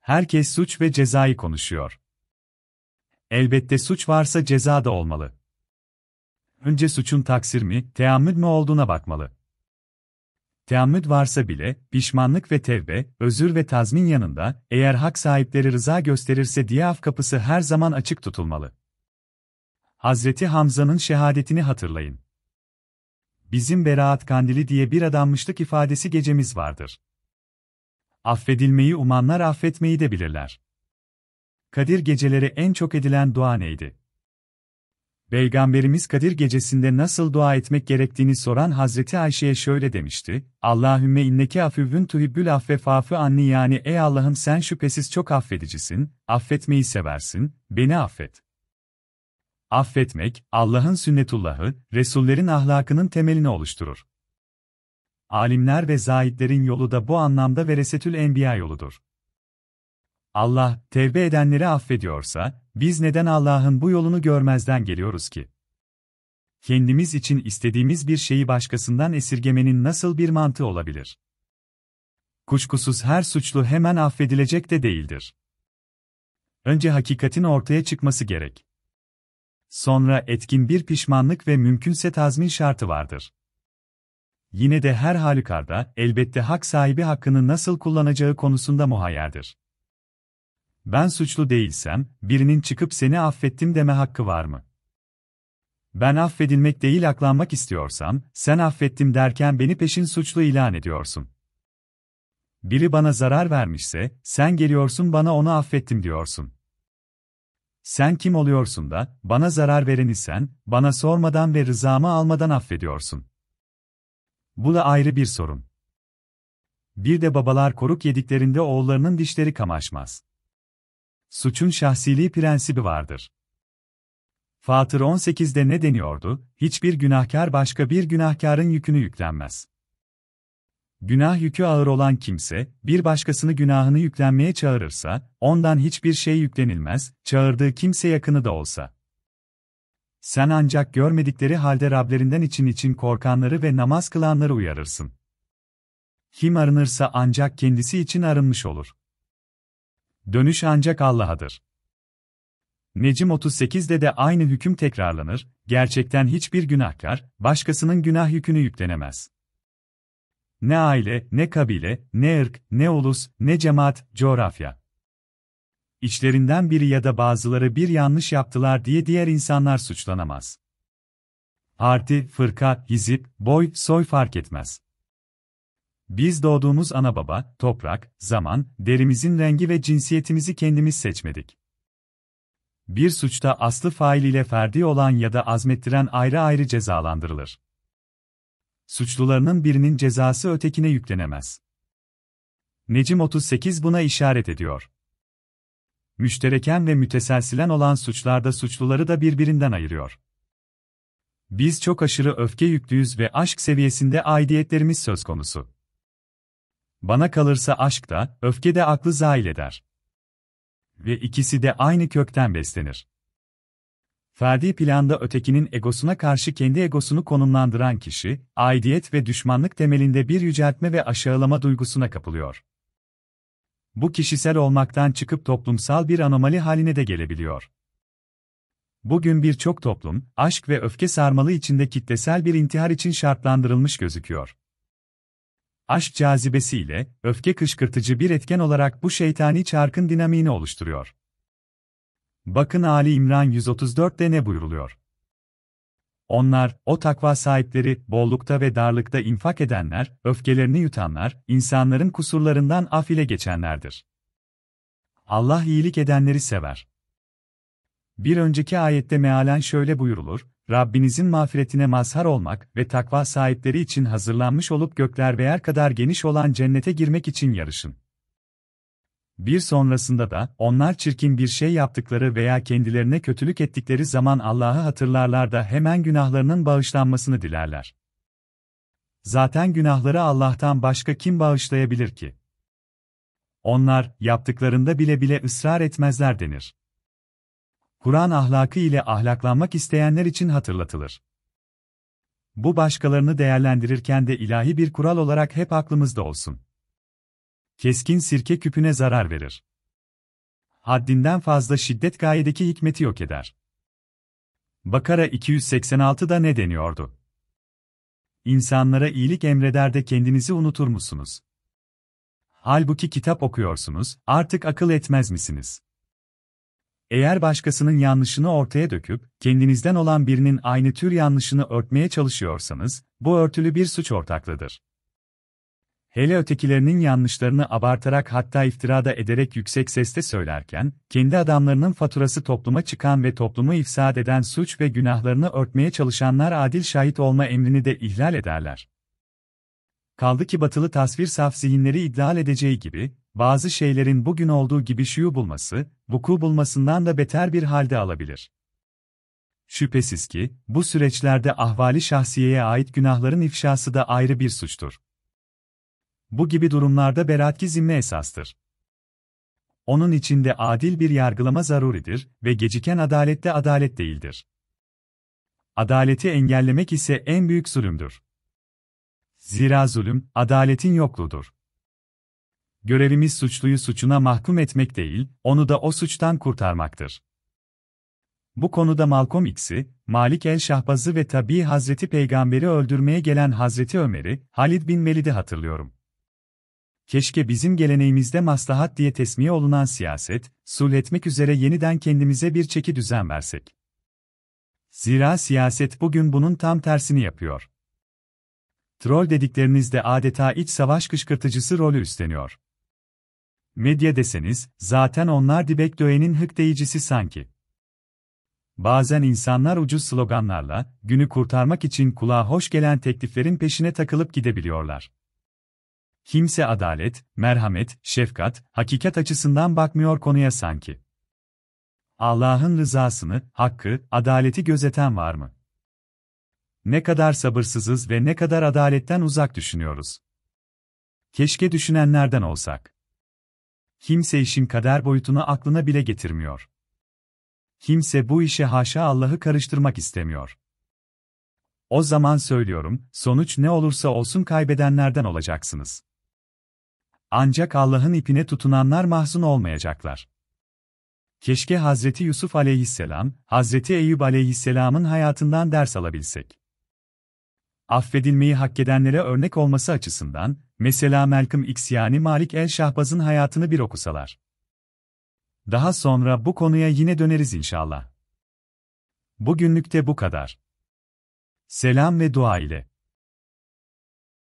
Herkes suç ve cezayı konuşuyor. Elbette suç varsa ceza da olmalı. Önce suçun taksir mi, teammül mü olduğuna bakmalı. Teammül varsa bile, pişmanlık ve tevbe, özür ve tazmin yanında, eğer hak sahipleri rıza gösterirse diyaf kapısı her zaman açık tutulmalı. Hazreti Hamza'nın şehadetini hatırlayın. Bizim beraat kandili diye bir adanmışlık ifadesi gecemiz vardır affedilmeyi umanlar affetmeyi de bilirler. Kadir geceleri en çok edilen dua neydi? Peygamberimiz Kadir gecesinde nasıl dua etmek gerektiğini soran Hazreti Ayşe'ye şöyle demişti, Allahümme inneke afüvün tuhibbül affe fafı anni yani ey Allah'ım sen şüphesiz çok affedicisin, affetmeyi seversin, beni affet. Affetmek, Allah'ın sünnetullahı, Resullerin ahlakının temelini oluşturur. Alimler ve zahitlerin yolu da bu anlamda veresetül enbiya yoludur. Allah, tevbe edenleri affediyorsa, biz neden Allah'ın bu yolunu görmezden geliyoruz ki? Kendimiz için istediğimiz bir şeyi başkasından esirgemenin nasıl bir mantığı olabilir? Kuşkusuz her suçlu hemen affedilecek de değildir. Önce hakikatin ortaya çıkması gerek. Sonra etkin bir pişmanlık ve mümkünse tazmin şartı vardır yine de her halükarda elbette hak sahibi hakkını nasıl kullanacağı konusunda muhayyerdir. Ben suçlu değilsem, birinin çıkıp seni affettim deme hakkı var mı? Ben affedilmek değil aklanmak istiyorsam, sen affettim derken beni peşin suçlu ilan ediyorsun. Biri bana zarar vermişse, sen geliyorsun bana onu affettim diyorsun. Sen kim oluyorsun da, bana zarar vereni sen, bana sormadan ve rızamı almadan affediyorsun. Bu da ayrı bir sorun. Bir de babalar koruk yediklerinde oğullarının dişleri kamaşmaz. Suçun şahsiliği prensibi vardır. Fatır 18'de ne deniyordu? Hiçbir günahkar başka bir günahkarın yükünü yüklenmez. Günah yükü ağır olan kimse, bir başkasını günahını yüklenmeye çağırırsa, ondan hiçbir şey yüklenilmez, çağırdığı kimse yakını da olsa. Sen ancak görmedikleri halde Rablerinden için için korkanları ve namaz kılanları uyarırsın. Kim arınırsa ancak kendisi için arınmış olur. Dönüş ancak Allah'adır. Necim 38'de de aynı hüküm tekrarlanır, gerçekten hiçbir günahkar, başkasının günah yükünü yüklenemez. Ne aile, ne kabile, ne ırk, ne ulus, ne cemaat, coğrafya. İçlerinden biri ya da bazıları bir yanlış yaptılar diye diğer insanlar suçlanamaz. Parti, fırka, hizip, boy, soy fark etmez. Biz doğduğumuz ana baba, toprak, zaman, derimizin rengi ve cinsiyetimizi kendimiz seçmedik. Bir suçta aslı fail ile ferdi olan ya da azmettiren ayrı ayrı cezalandırılır. Suçlularının birinin cezası ötekine yüklenemez. Necim 38 buna işaret ediyor müştereken ve müteselsilen olan suçlarda suçluları da birbirinden ayırıyor. Biz çok aşırı öfke yüklüyüz ve aşk seviyesinde aidiyetlerimiz söz konusu. Bana kalırsa aşk da, öfke de aklı zail eder. Ve ikisi de aynı kökten beslenir. Ferdi planda ötekinin egosuna karşı kendi egosunu konumlandıran kişi, aidiyet ve düşmanlık temelinde bir yüceltme ve aşağılama duygusuna kapılıyor bu kişisel olmaktan çıkıp toplumsal bir anomali haline de gelebiliyor. Bugün birçok toplum, aşk ve öfke sarmalı içinde kitlesel bir intihar için şartlandırılmış gözüküyor. Aşk cazibesiyle, öfke kışkırtıcı bir etken olarak bu şeytani çarkın dinamiğini oluşturuyor. Bakın Ali İmran 134'de ne buyruluyor? Onlar, o takva sahipleri, bollukta ve darlıkta infak edenler, öfkelerini yutanlar, insanların kusurlarından af ile geçenlerdir. Allah iyilik edenleri sever. Bir önceki ayette mealen şöyle buyurulur, Rabbinizin mağfiretine mazhar olmak ve takva sahipleri için hazırlanmış olup gökler ve yer kadar geniş olan cennete girmek için yarışın. Bir sonrasında da onlar çirkin bir şey yaptıkları veya kendilerine kötülük ettikleri zaman Allah'ı hatırlarlar da hemen günahlarının bağışlanmasını dilerler. Zaten günahları Allah'tan başka kim bağışlayabilir ki? Onlar yaptıklarında bile bile ısrar etmezler denir. Kur'an ahlakı ile ahlaklanmak isteyenler için hatırlatılır. Bu başkalarını değerlendirirken de ilahi bir kural olarak hep aklımızda olsun. Keskin sirke küpüne zarar verir. Haddinden fazla şiddet gayedeki hikmeti yok eder. Bakara 286'da ne deniyordu? İnsanlara iyilik emreder de kendinizi unutur musunuz? Halbuki kitap okuyorsunuz, artık akıl etmez misiniz? Eğer başkasının yanlışını ortaya döküp, kendinizden olan birinin aynı tür yanlışını örtmeye çalışıyorsanız, bu örtülü bir suç ortaklıdır hele ötekilerinin yanlışlarını abartarak hatta iftirada ederek yüksek sesle söylerken, kendi adamlarının faturası topluma çıkan ve toplumu ifsad eden suç ve günahlarını örtmeye çalışanlar adil şahit olma emrini de ihlal ederler. Kaldı ki batılı tasvir saf zihinleri iddial edeceği gibi, bazı şeylerin bugün olduğu gibi şuyu bulması, vuku bulmasından da beter bir halde alabilir. Şüphesiz ki, bu süreçlerde ahvali şahsiyeye ait günahların ifşası da ayrı bir suçtur. Bu gibi durumlarda beraatki zimne esastır. Onun içinde adil bir yargılama zaruridir ve geciken adalette adalet değildir. Adaleti engellemek ise en büyük zulümdür. Zira zulüm, adaletin yokludur. Görevimiz suçluyu suçuna mahkum etmek değil, onu da o suçtan kurtarmaktır. Bu konuda Malcolm X'i, Malik el-Şahbaz'ı ve tabii Hazreti Peygamber'i öldürmeye gelen Hazreti Ömer'i, Halid bin Velid'i hatırlıyorum keşke bizim geleneğimizde maslahat diye tesmiye olunan siyaset, sulh etmek üzere yeniden kendimize bir çeki düzen versek. Zira siyaset bugün bunun tam tersini yapıyor. Troll dediklerinizde adeta iç savaş kışkırtıcısı rolü üstleniyor. Medya deseniz, zaten onlar dibek döğenin hık sanki. Bazen insanlar ucuz sloganlarla, günü kurtarmak için kulağa hoş gelen tekliflerin peşine takılıp gidebiliyorlar. Kimse adalet, merhamet, şefkat, hakikat açısından bakmıyor konuya sanki. Allah'ın rızasını, hakkı, adaleti gözeten var mı? Ne kadar sabırsızız ve ne kadar adaletten uzak düşünüyoruz. Keşke düşünenlerden olsak. Kimse işin kader boyutunu aklına bile getirmiyor. Kimse bu işe haşa Allah'ı karıştırmak istemiyor. O zaman söylüyorum, sonuç ne olursa olsun kaybedenlerden olacaksınız. Ancak Allah'ın ipine tutunanlar mahzun olmayacaklar. Keşke Hazreti Yusuf aleyhisselam, Hazreti Eyüp aleyhisselamın hayatından ders alabilsek. Affedilmeyi hak edenlere örnek olması açısından, mesela Malcolm X yani Malik El Şahbaz'ın hayatını bir okusalar. Daha sonra bu konuya yine döneriz inşallah. Bugünlükte bu kadar. Selam ve dua ile.